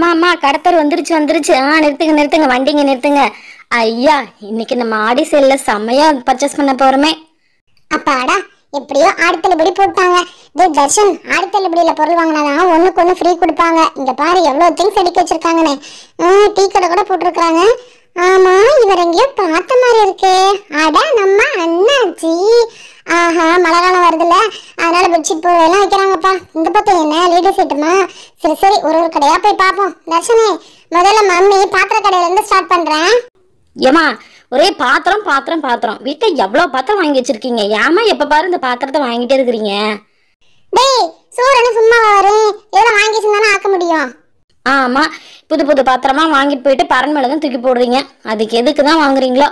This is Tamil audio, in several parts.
அம்மா அம்மா கடத்தர் வந்துருச்சு வந்துருச்சு ஆ நிறுத்துங்க நிறுத்துங்க வண்டிங்க நிறுத்துங்க ஐயா இன்னைக்கு நம்ம ஆடி செல்ல செம்மையா பர்ச்சேஸ் பண்ண போறோமே அப்பாடா எப்படியோ ஆடுத்தள்ளுபடி போட்டாங்க டே தர்ஷன் ஆடுத்தள்ளுபடியில் பொருள் வாங்கினாதான் ஒன்றுக்கு ஒன்று ஃப்ரீ கொடுப்பாங்க இந்த பாரு எவ்வளோ திங்ஸ் அடிக்க வச்சுருக்காங்கன்னு டீ கடை கூட போட்டிருக்காங்க ஆமாம் இவர் எங்கேயோ பார்த்த மாதிரி இருக்கு அட நம்ம அண்ணாச்சி ஆஹா மழை காலம் வருதுல்ல அதனால பெட்ஷீட் பூ எல்லாம் வைக்கிறாங்கப்பா இந்த பக்கம் என்ன லேடிஸ் ஐட்டமா சரி சரி ஒரு ஒரு கடையா போய் பார்ப்போம் தர்ஷனி முதல்ல மம்மி பாத்திர கடையில இருந்து ஸ்டார்ட் பண்றேன் ஏமா ஒரே பாத்திரம் பாத்திரம் பாத்திரம் வீட்டில் எவ்வளோ பாத்திரம் வாங்கி வச்சிருக்கீங்க ஏமா எப்போ பாரு இந்த பாத்திரத்தை வாங்கிட்டே இருக்கிறீங்க டேய் சூரனு சும்மா வரும் எவ்வளோ வாங்கி வச்சிருந்தானே ஆக்க முடியும் ஆமாம் புது புது பாத்திரமா வாங்கிட்டு போயிட்டு பரன் மேலே தான் தூக்கி போடுறீங்க அதுக்கு எதுக்கு தான் வாங்குறீங்களோ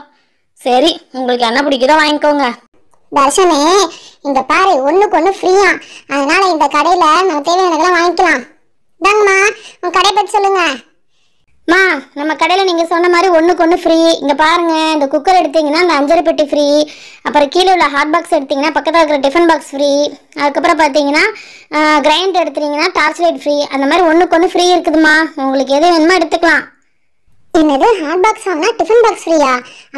சரி உங்களுக்கு என்ன பிடிக்குதோ வாங்கிக்கோங்க தர்ஷனே இந்த பாரு ஒண்ணுக்கு ஒண்ணு ஃப்ரீயா அதனால இந்த கடையில நம்ம தேவையானதெல்லாம் வாங்கிக்கலாம் தாங்கம்மா உங்க கடை பத்தி சொல்லுங்க மா நம்ம கடையில் நீங்கள் சொன்ன மாதிரி ஒன்றுக்கு ஒன்று ஃப்ரீ இங்கே பாருங்கள் இந்த குக்கர் எடுத்தீங்கன்னா இந்த அஞ்சரை பெட்டி ஃப்ரீ அப்புறம் கீழே உள்ள ஹாட் பாக்ஸ் எடுத்திங்கன்னா பக்கத்தில் இருக்கிற டிஃபன் பாக்ஸ் ஃப்ரீ அதுக்கப்புறம் பார்த்தீங்கன்னா கிரைண்டர் எடுத்துட்டிங்கன்னா டார்ச் லைட் ஃப்ரீ அந்த மாதிரி ஒன்றுக்கு ஒன்று ஃப்ரீ இருக்குதுமா உங்களுக்கு எது வேணுமோ எடுத்துக்கலாம் என்னது ஹாட் பாக்ஸ் வாங்கினா டிஃபன் பாக்ஸ் ஃப்ரீயா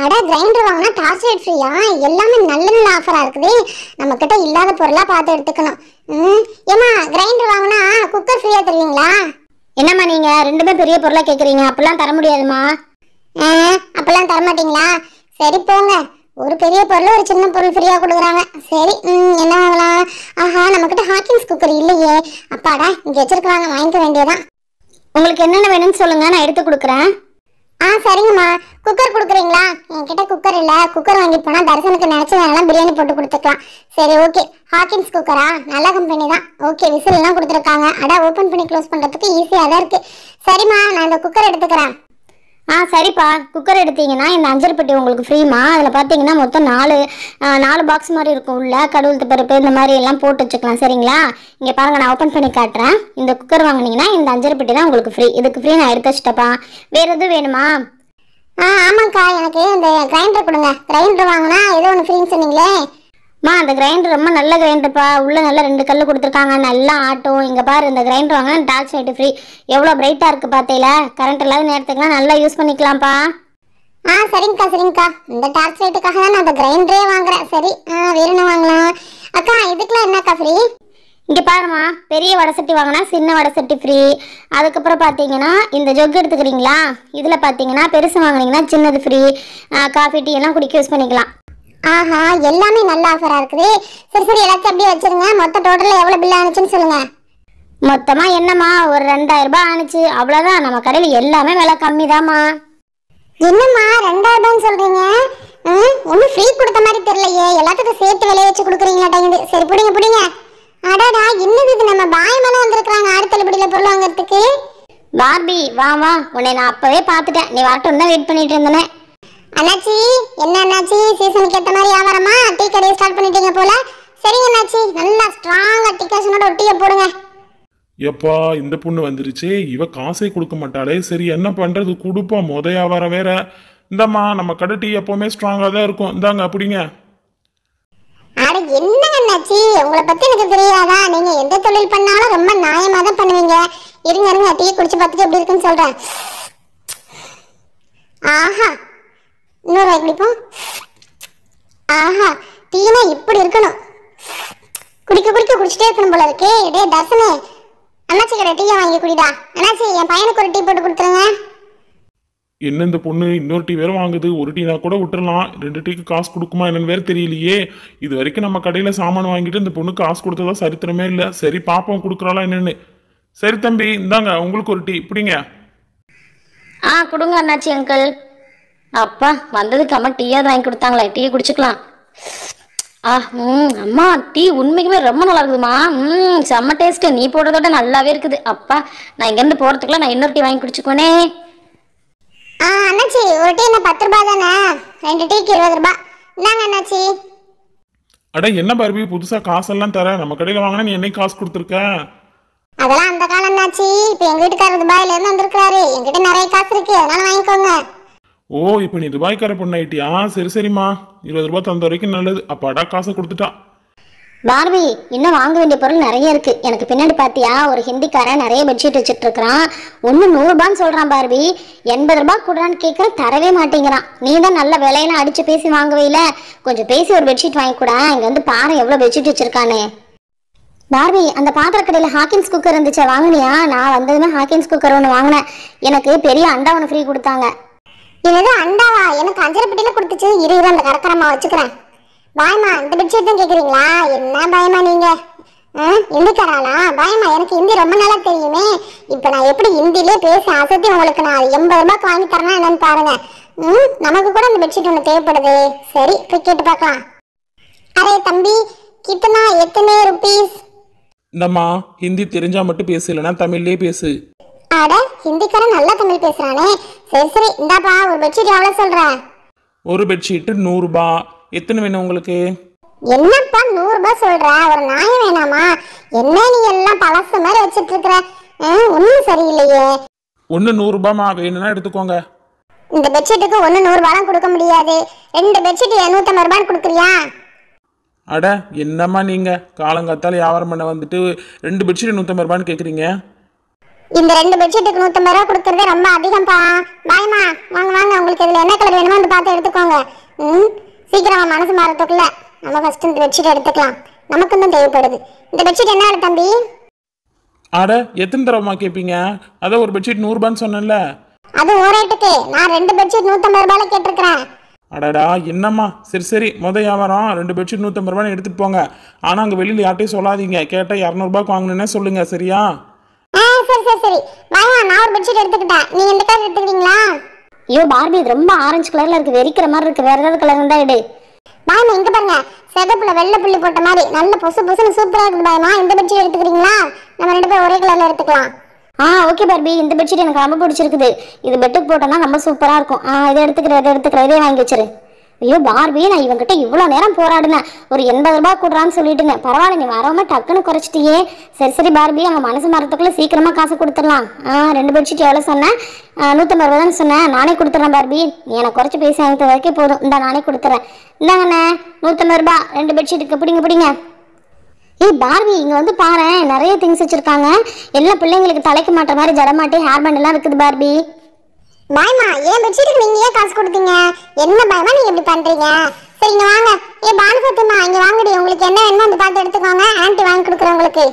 அட கிரைண்டர் வாங்கினா டார்ச் லைட் ஃப்ரீயா எல்லாமே நல்ல நல்ல ஆஃபராக இருக்குது நம்மக்கிட்ட இல்லாத பொருளாக பார்த்து எடுத்துக்கணும் ம் ஏமா கிரைண்டர் வாங்கினா குக்கர் ஃப்ரீயாக தருவீங்களா என்னம்மா நீங்கள் ரெண்டுமே பெரிய பொருளாக கேட்குறீங்க அப்படிலாம் தர முடியாதுமா ஆ அப்பெல்லாம் தர மாட்டீங்களா சரி போங்க ஒரு பெரிய பொருள் ஒரு சின்ன பொருள் ஃப்ரீயாக கொடுக்குறாங்க சரி என்ன வாங்கலாம் ஆஹா நம்மக்கிட்ட ஹாக்கிங்ஸ் குக்கர் இல்லையே அப்பாடா இங்கே வச்சிருக்கிறாங்க வாங்கிக்க வேண்டியதான் உங்களுக்கு என்னென்ன வேணும்னு சொல்லுங்கள் நான் எடுத்து கொடுக்குறேன் ஆ சரிங்கம்மா குக்கர் கொடுக்குறீங்களா என்கிட்ட குக்கர் இல்லை குக்கர் வாங்கிட்டு போனால் தரிசனுக்கு நினச்சதெல்லாம் பிரியாணி போட்டு கொடுத்துக்கலாம் சரி ஓகே ஹாக்கின்ஸ் குக்கரா நல்ல கம்பெனி தான் ஓகே விசில்லாம் கொடுத்துருக்காங்க அடா ஓப்பன் பண்ணி க்ளோஸ் பண்ணுறதுக்கு ஈஸியாக தான் இருக்குது சரிம்மா நான் இந்த குக்கர் எடுத்துக்கிறேன் ஆ சரிப்பா குக்கர் எடுத்தீங்கன்னா இந்த அஞ்சல் பெட்டி உங்களுக்கு ஃப்ரீமா அதில் பார்த்தீங்கன்னா மொத்தம் நாலு நாலு பாக்ஸ் மாதிரி இருக்கும் உள்ள கடவுள்த்து பருப்பு இந்த மாதிரி எல்லாம் போட்டு வச்சுக்கலாம் சரிங்களா இங்கே பாருங்கள் நான் ஓப்பன் பண்ணி காட்டுறேன் இந்த குக்கர் வாங்கினீங்கன்னா இந்த அஞ்சல் பெட்டி தான் உங்களுக்கு ஃப்ரீ இதுக்கு ஃப்ரீ நான் எடுத்து வச்சுட்டப்பா வேறு எதுவும் வேணுமா ஆ ஆமாங்க்கா எனக்கு இந்த கிரைண்டர் கொடுங்க கிரைண்டர் வாங்கினா ஏதோ ஒன்று ஃப்ரீன்னு சொன்னீங்களே மா அந்த கிரைண்டர் ரொம்ப நல்ல கிரைண்டர்ப்பா உள்ளே நல்லா ரெண்டு கல் கொடுத்துருக்காங்க நல்லா ஆட்டும் இங்கே பாரு இந்த கிரைண்டர் வாங்க டார்ச் லைட்டு ஃப்ரீ எவ்வளோ பிரைட்டாக இருக்குது பார்த்தேல கரண்ட் இல்லாத நேரத்துக்குலாம் நல்லா யூஸ் பண்ணிக்கலாம்ப்பா ஆ சரிங்கக்கா சரிங்கக்கா இந்த டார்ச் லைட்டுக்காக தான் நான் அந்த கிரைண்டரே வாங்குறேன் சரி ஆ வேறுனு வாங்கலாம் அக்கா இதுக்கெலாம் என்னக்கா ஃப்ரீ இங்கே பாருமா பெரிய வடை சட்டி வாங்கினா சின்ன வடை சட்டி ஃப்ரீ அதுக்கப்புறம் பார்த்தீங்கன்னா இந்த ஜொக் எடுத்துக்கிறீங்களா இதில் பார்த்தீங்கன்னா பெருசு வாங்குனீங்கன்னா சின்னது ஃப்ரீ காஃபி டீ எல்லாம் குடிக்க யூஸ் பண்ணிக்கலாம் ஆஹா எல்லாமே நல்ல ஆஃபராக இருக்குது சரி சரி எல்லாத்தையும் அப்படியே வச்சிருங்க மொத்த டோட்டலில் எவ்வளோ பில் ஆனிச்சுன்னு சொல்லுங்கள் மொத்தமாக என்னம்மா ஒரு ரெண்டாயிரம் ரூபாய் ஆனிச்சு அவ்வளவுதான் நம்ம கடையில எல்லாமே விலை கம்மி தாம்மா என்னம்மா ரெண்டாயிரம் சொல்கிறீங்க சொல்றீங்க ஒன்றும் ஃப்ரீ கொடுத்த மாதிரி தெரியலையே எல்லாத்துக்கும் சேர்த்து விலைய வச்சு கொடுக்குறீங்களாட்டாங்க சரி பிடிங்க பிடிங்க அடாடா என்னது இது நம்ம பாயமெல்லாம் வந்திருக்கிறாங்க ஆடு தள்ளுபடியில் பொருள் வாங்குறதுக்கு பார்பி வா வா உன்னை நான் அப்போவே பார்த்துட்டேன் நீ வாட்டும் தான் வெயிட் பண்ணிட்டு இருந்தேன் அண்ணாச்சி என்ன சீசனுக்கு ஏற்ற மாதிரி வியாபாரமா டீ கடையை ஸ்டார்ட் பண்ணிட்டீங்க போல சரிங்க அண்ணாச்சி நல்லா ஸ்ட்ராங்கா டீ கேஷனோட ஒரு டீயை போடுங்க எப்பா இந்த பொண்ணு வந்துருச்சு இவ காசே கொடுக்க மாட்டாளே சரி என்ன பண்றது கொடுப்போம் முத வியாபாரம் வேற இந்தம்மா நம்ம கடை டீ எப்பவுமே ஸ்ட்ராங்காக தான் இருக்கும் இந்தாங்க அப்படிங்க அட என்ன அண்ணாச்சி உங்களை பத்தி எனக்கு தெரியாதா நீங்க எந்த தொழில் பண்ணாலும் ரொம்ப நியாயமா தான் பண்ணுவீங்க இருங்க இருங்க டீ குடிச்சு பார்த்துட்டு எப்படி இருக்குன்னு சொல்றேன் ஆஹா இன்னொரு குடிப்போம் ஆஹா டீனா இப்படி இருக்கணும் குடிக்க குடிக்க குடிச்சிட்டே இருக்கணும் போல இருக்கே டே தர்சனே அண்ணாச்சி கடை டீயை வாங்கி குடிடா அண்ணாச்சி என் பையனுக்கு ஒரு டீ போட்டு கொடுத்துருங்க என்ன இந்த பொண்ணு இன்னொரு டீ வேற வாங்குது ஒரு டீனா கூட விட்டுறலாம் ரெண்டு டீக்கு காசு கொடுக்குமா என்னன்னு வேற தெரியலையே இது வரைக்கும் நம்ம கடையில் சாமான் வாங்கிட்டு இந்த பொண்ணு காசு கொடுத்ததா சரித்திரமே இல்லை சரி பாப்போம் கொடுக்குறாளா என்னன்னு சரி தம்பி இந்தாங்க உங்களுக்கு ஒரு டீ பிடிங்க ஆ கொடுங்க அண்ணாச்சி அங்கிள் அப்பா வந்ததுக்கு அம்மா டீயாவது வாங்கி கொடுத்தாங்களே டீயை குடிச்சுக்கலாம் ஆ ம் அம்மா டீ உண்மைக்குமே ரொம்ப நல்லா இருக்குதுமா ம் செம்ம டேஸ்ட்டு நீ போடுறதோட நல்லாவே இருக்குது அப்பா நான் இங்கேருந்து போகிறதுக்குள்ள நான் இன்னொரு டீ வாங்கி குடிச்சுக்கோனே ஆ அண்ணாச்சி ஒரு டீ என்ன பத்து ரூபா தானே ரெண்டு டீக்கு இருபது ரூபா இந்தாங்க அண்ணாச்சி அட என்ன பார்பி புதுசாக காசெல்லாம் தர நம்ம கடையில் வாங்கினா நீ என்னைக்கு காசு கொடுத்துருக்க அதெல்லாம் அந்த காலம் தாச்சி இப்போ எங்கள் வீட்டுக்காரர் துபாயிலேருந்து வந்திருக்கிறாரு என்கிட்ட நிறைய காசு இருக்கு அதனால வாங்கிக்கோங்க ஓ இப்போ நீ துபாய்க்கார பொண்ணு ஆயிட்டியா சரி சரிம்மா இருபது ரூபாய் தந்த வரைக்கும் நல்லது அப்பாடா காசை கொடுத்துட்டா பார்வி இன்னும் வாங்க வேண்டிய பொருள் நிறைய இருக்கு எனக்கு பின்னாடி பாத்தியா ஒரு ஹிந்திக்கார நிறைய பெட்ஷீட் வச்சுட்டு இருக்கிறான் ஒன்று நூறுரூபான்னு சொல்கிறான் பார்வி எண்பது ரூபாய் கொடுறான்னு கேட்குற தரவே மாட்டேங்கிறான் நீ தான் நல்ல விலையெல்லாம் அடித்து பேசி வாங்கவே இல்லை கொஞ்சம் பேசி ஒரு பெட்ஷீட் வாங்கி கூட இங்கே வந்து பாரு எவ்வளோ பெட்ஷீட் வச்சுருக்கானே பார்வி அந்த பாத்திர கடையில் ஹாக்கின்ஸ் குக்கர் இருந்துச்சா வாங்கினியா நான் வந்ததுமே ஹாக்கின்ஸ் குக்கர் ஒன்று வாங்கினேன் எனக்கு பெரிய அண்டா ஒன்று ஃப்ரீ கொடுத்தாங்க என்னது அண்டாவா எனக்கு அஞ்சரை பெட்டியில கொடுத்துச்சு இரு இரு அந்த கரக்கரமா வச்சுக்கிறேன் பாயமா இந்த பெட்ஷீட் தான் கேட்குறீங்களா என்ன பயமா நீங்க இந்திக்காராளா பயமா எனக்கு ஹிந்தி ரொம்ப நல்லா தெரியுமே இப்போ நான் எப்படி ஹிந்திலே பேசி அசத்தி உங்களுக்கு நான் எண்பது ரூபாய்க்கு வாங்கி தரேன் என்னன்னு பாருங்க ம் நமக்கு கூட அந்த பெட்ஷீட் ஒன்று தேவைப்படுது சரி போய் கேட்டு பார்க்கலாம் அரே தம்பி கிட்டனா எத்தனை ருபீஸ் இந்தம்மா ஹிந்தி தெரிஞ்சா மட்டும் பேசு இல்லைன்னா தமிழ்லேயே பேசு அட ஹிந்திக்காரன் நல்லா தமிழ் பேசுறானே சரி சரி இந்தாப்பா ஒரு பெட்ஷீட் எவ்வளோ சொல்கிற ஒரு பெட்ஷீட்டு நூறுரூபா எத்தனை வேணும் உங்களுக்கு என்னப்பா நூறுரூபா சொல்கிற ஒரு நாய் வேணாமா என்ன நீ எல்லாம் பழசு மாதிரி வச்சுட்டு இருக்கிற ஒன்றும் சரியில்லையே ஒன்று நூறுரூபாமா வேணும்னா எடுத்துக்கோங்க இந்த பெட்ஷீட்டுக்கு ஒன்று நூறுரூபாலாம் கொடுக்க முடியாது ரெண்டு பெட்ஷீட்டு நூற்றம்பது ரூபான்னு கொடுக்குறியா அட என்னம்மா நீங்கள் காலங்காத்தால் வியாபாரம் பண்ண வந்துட்டு ரெண்டு பெட்ஷீட் நூற்றம்பது ரூபான்னு கேட்குறீங்க இந்த ரெண்டு பெட்ஷீட்டுக்கு நூற்றம்பது ரூபா கொடுக்கறதே ரொம்ப அதிகம்ப்பா பாய்மா வாங்க வாங்க உங்களுக்கு இதுல என்ன கலர் வேணுமோ வந்து பார்த்து எடுத்துக்கோங்க ம் சீக்கிரமாக மனசு மாறத்துக்குள்ள நம்ம ஃபஸ்ட்டு இந்த பெட்ஷீட் எடுத்துக்கலாம் நமக்கு தான் தேவைப்படுது இந்த பெட்ஷீட் என்ன தம்பி அட எத்தனை தரமா கேட்பீங்க அதான் ஒரு பெட்ஷீட் நூறுபான்னு சொன்னேன்ல அது ஓரேட்டுக்கு நான் ரெண்டு பெட்ஷீட் நூற்றம்பது ரூபாயில கேட்டிருக்கிறேன் அடடா என்னம்மா சரி சரி முத வியாபாரம் ரெண்டு பெட்ஷீட் நூற்றம்பது ரூபான்னு எடுத்துட்டு போங்க ஆனால் அங்கே வெளியில் யார்ட்டையும் சொல்லாதீங்க கேட்டால் இரநூறுபாய்க்கு வாங்கினேன்னே சொல்லுங்கள் சரியா சரி சரி சரி வாயா நான் ஒரு பெட்ஷீட் எடுத்துக்கிட்டேன் நீங்க இந்த கலர் எடுத்துக்கிறீங்களா ஐயோ பார்பி இது ரொம்ப ஆரஞ்சு கலர்ல இருக்கு வெறிக்கிற மாதிரி இருக்கு வேற ஏதாவது கலர் இருந்தா எடு பாயமா இங்க பாருங்க செகப்புல வெள்ளை புள்ளி போட்ட மாதிரி நல்ல பொசு பொசுன்னு சூப்பரா இருக்கு பாயமா இந்த பெட்ஷீட் எடுத்துக்கிறீங்களா நம்ம ரெண்டு பேரும் ஒரே கலர்ல எடுத்துக்கலாம் ஆ ஓகே பார்பி இந்த பெட்ஷீட் எனக்கு ரொம்ப பிடிச்சிருக்குது இது பெட்டுக்கு போட்டோம்னா ரொம்ப சூப்பரா இருக்கும் ஆ இதை எடுத்துக்கிறேன் இதை எடுத்துக்கிறேன் இதே வாங்கி வச்சிரு ஐயோ பார்பி நான் இவங்கிட்ட இவ்வளோ நேரம் போராடினேன் ஒரு எண்பது ரூபா கூடுறான்னு சொல்லிட்டுங்க பரவாயில்ல நீ வரவங்க டக்குன்னு குறைச்சிட்டியே சரி சரி பார்பி அவங்க மனசு மரத்துக்குள்ளே சீக்கிரமாக காசு கொடுத்துடலாம் ஆ ரெண்டு பெட்ஷீட் எவ்வளோ சொன்னேன் நூற்றம்பது ரூபா தான் சொன்னேன் நானே கொடுத்துட்றேன் பார்பி நீ எனக்கு குறைச்சி பேசி அனுப்பி வரைக்கும் போதும் இந்த நானே கொடுத்துறேன் இந்தாங்கண்ணே நூற்றம்பது ரூபா ரெண்டு பெட்ஷீட்டுக்கு பிடிங்க பிடிங்க ஏய் பார்வி இங்கே வந்து பாரு நிறைய திங்ஸ் வச்சுருக்காங்க எல்லா பிள்ளைங்களுக்கு தலைக்கு மாட்டுற மாதிரி ஜடமாட்டி ஹேர் எல்லாம் இருக்குது பார்பி பயமா ஏன் பெட்ஷீட்டுக்கு நீங்க ஏன் காசு கொடுத்தீங்க என்ன பயமா நீங்க இப்படி பண்றீங்க சரிங்க வாங்க ஏ பானுபத்துமா இங்க வாங்கடி உங்களுக்கு என்ன வேணுமோ அந்த பார்த்து எடுத்துக்கோங்க ஆன்ட்டி வாங்கி கொடுக்குறேன் உங்களுக்கு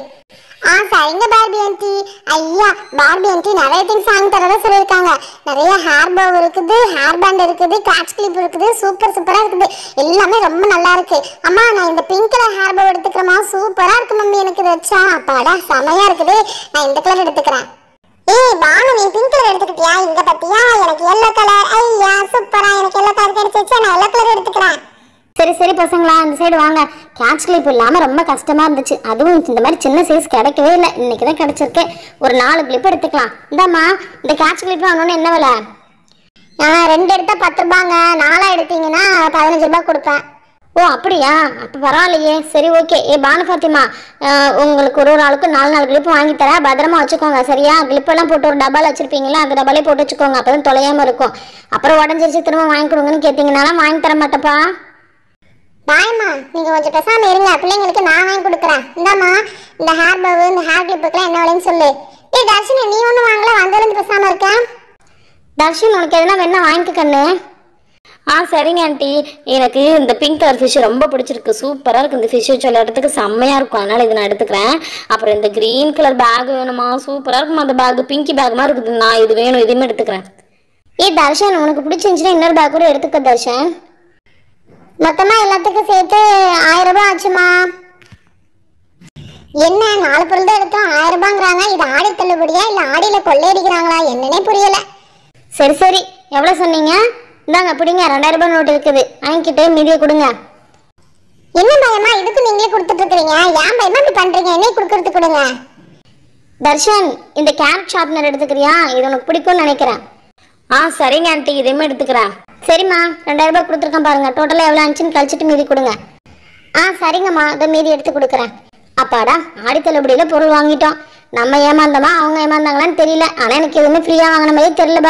ஆ சரிங்க பார்பி ஆன்ட்டி ஐயா பார்பி ஆன்ட்டி நிறைய திங்ஸ் வாங்கி தரதான் சொல்லியிருக்காங்க நிறைய ஹேர் பவ் இருக்குது ஹேர் பேண்ட் இருக்குது கேட்ச் கிளிப் இருக்குது சூப்பர் சூப்பராக இருக்குது எல்லாமே ரொம்ப நல்லா இருக்கு அம்மா நான் இந்த பிங்க் கலர் ஹேர் பவ் எடுத்துக்கிறேம்மா சூப்பராக இருக்கு மம்மி எனக்கு வச்சா அப்பாடா செமையாக இருக்குது நான் இந்த கலர் எடுத்துக்கிறேன் ஏய் பானு நீ பிங்க் கலர் எடுத்துக்கிட்டியா இங்க பத்தியா எனக்கு எல்லோ கலர் ஐயா சூப்பரா எனக்கு எல்லோ கலர் கிடைச்சிச்சு நான் எல்லோ கலர் எடுத்துக்கிறேன் சரி சரி பசங்களா அந்த சைடு வாங்க கேட்ச் கிளிப் இல்லாமல் ரொம்ப கஷ்டமாக இருந்துச்சு அதுவும் இந்த மாதிரி சின்ன சைஸ் கிடைக்கவே இல்லை இன்னைக்கு தான் கிடச்சிருக்கு ஒரு நாலு கிளிப் எடுத்துக்கலாம் இந்தாம்மா இந்த கேட்ச் கிளிப் வாங்கணும்னு என்ன விலை நான் ரெண்டு எடுத்தால் பத்து ரூபாங்க நாலாக எடுத்தீங்கன்னா பதினஞ்சு ரூபா கொடுப்பேன் ஓ அப்படியா அப்போ பரவாயில்லையே சரி ஓகே ஏ பானு ஃபாத்திமா உங்களுக்கு ஒரு ஒரு ஆளுக்கு நாலு நாலு கிளிப்பு வாங்கி பத்திரமா வச்சுக்கோங்க சரியா கிளிப்பெல்லாம் போட்டு ஒரு டபால் வச்சிருப்பீங்களா அந்த டபாலே போட்டு வச்சுக்கோங்க அப்போ தான் தொலையாமல் இருக்கும் அப்புறம் உடஞ்சிருச்சு திரும்ப வாங்கி கொடுங்கன்னு கேட்டிங்கனாலாம் வாங்கி தர மாட்டேப்பா பாய்மா நீங்கள் கொஞ்சம் பேசாமல் இருங்க பிள்ளைங்களுக்கு நான் வாங்கி கொடுக்குறேன் இந்தாம்மா இந்த ஹேர் பவு இந்த ஹேர் கிளிப்புக்கெல்லாம் என்ன விலைன்னு சொல்லு ஏ தர்ஷினி நீ ஒன்றும் வாங்கல வந்ததுலேருந்து பேசாமல் இருக்கேன் தர்ஷின் உனக்கு எதுனா வேணா வாங்கிக்க கண்ணு ஆ சரிங்க ஆண்டி எனக்கு இந்த பிங்க் கலர் ஃபிஷ் ரொம்ப பிடிச்சிருக்கு சூப்பராக இருக்குது இந்த ஃபிஷ் சொல்ல இடத்துக்கு செம்மையாக இருக்கும் அதனால் இதை நான் எடுத்துக்கிறேன் அப்புறம் இந்த க்ரீன் கலர் பேக் வேணுமா சூப்பராக இருக்குமா அந்த பேக் பிங்கி பேக் மாதிரி இருக்குது நான் இது வேணும் இதையுமே எடுத்துக்கிறேன் ஏ தர்ஷன் உனக்கு பிடிச்சிருந்துச்சுன்னா இன்னொரு பேக் கூட எடுத்துக்க தர்ஷன் மொத்தமாக எல்லாத்துக்கும் சேர்த்து ஆயிரம் ரூபாய் ஆச்சுமா என்ன நாலு பொருள் தான் எடுத்தோம் ஆயிரம் ரூபாங்கிறாங்க இது ஆடி தள்ளுபடியா இல்லை ஆடியில் கொள்ளையடிக்கிறாங்களா என்னன்னே புரியலை சரி சரி எவ்வளோ சொன்னீங்க இந்தாங்க பிடிங்க ரெண்டாயிரம் ரூபாய் நோட்டு இருக்குது வாங்கிக்கிட்டு மீதியை கொடுங்க என்ன பயமா இதுக்கு நீங்களே கொடுத்துட்டு இருக்கிறீங்க ஏன் பயமா இப்படி பண்றீங்க என்ன கொடுக்கறது கொடுங்க தர்ஷன் இந்த கேப் ஷார்ப்னர் எடுத்துக்கிறியா இது உனக்கு பிடிக்கும்னு நினைக்கிறேன் ஆ சரிங்க ஆண்டி இதையுமே எடுத்துக்கிறேன் சரிம்மா ரெண்டாயிரம் ரூபாய் கொடுத்துருக்கேன் பாருங்க டோட்டலாக எவ்வளோ ஆச்சுன்னு கழிச்சிட்டு மீதி கொடுங்க ஆ சரிங்கம்மா இதை மீதி எடுத்து கொடுக்குறேன் அப்பாடா ஆடி பொருள் வாங்கிட்டோம் நம்ம ஏமாந்தோமா அவங்க ஏமாந்தாங்களான்னு தெரியல ஆனால் எனக்கு எதுவுமே ஃப்ரீயாக வாங்கின மாதிரி தெரியல